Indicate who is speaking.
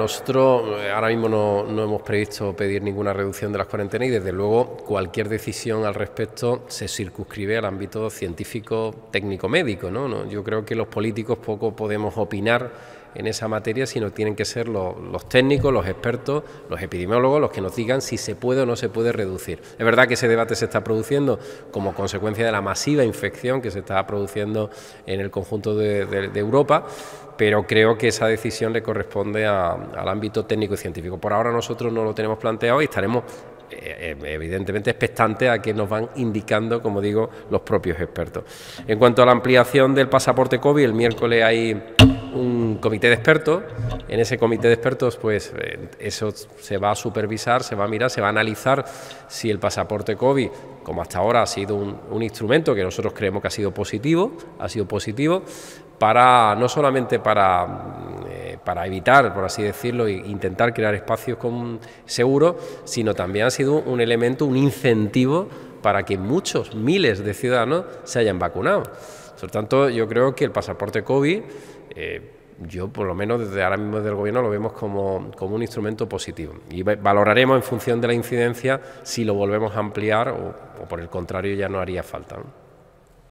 Speaker 1: Nosotros eh, ahora mismo no, hemos previsto pedir ninguna reducción de las cuarentenas y desde luego cualquier decisión al respecto se circunscribe al ámbito científico, técnico, médico. ¿no? Yo creo que los políticos poco podemos opinar en esa materia, sino tienen que ser los, técnicos, los expertos, los epidemiólogos, los que nos digan si se puede o no se puede reducir. Es verdad que ese debate se está produciendo como consecuencia de la masiva infección que se está produciendo en el conjunto de, Europa, pero creo que esa decisión le corresponde al ámbito técnico y científico. Por ahora nosotros no lo tenemos planteado y estaremos eh, eh, evidentemente expectantes a que nos van indicando, como digo, los propios expertos. En cuanto a la ampliación del pasaporte COVID, el miércoles hay un comité de expertos. En ese comité de expertos, pues eh, eso se va a supervisar, se va a mirar, se va a analizar si el pasaporte COVID, como hasta ahora ha sido un, instrumento que nosotros creemos que ha sido positivo, ha sido positivo, para no solamente para eh, para evitar, por así decirlo, e intentar crear espacios seguros, sino también ha sido un elemento, un incentivo para que muchos, miles de ciudadanos se hayan vacunado. Por tanto, yo creo que el pasaporte COVID, eh, yo por lo menos desde ahora mismo desde el Gobierno lo vemos como, un instrumento positivo. Y valoraremos en función de la incidencia si lo volvemos a ampliar o, por el contrario ya no haría falta.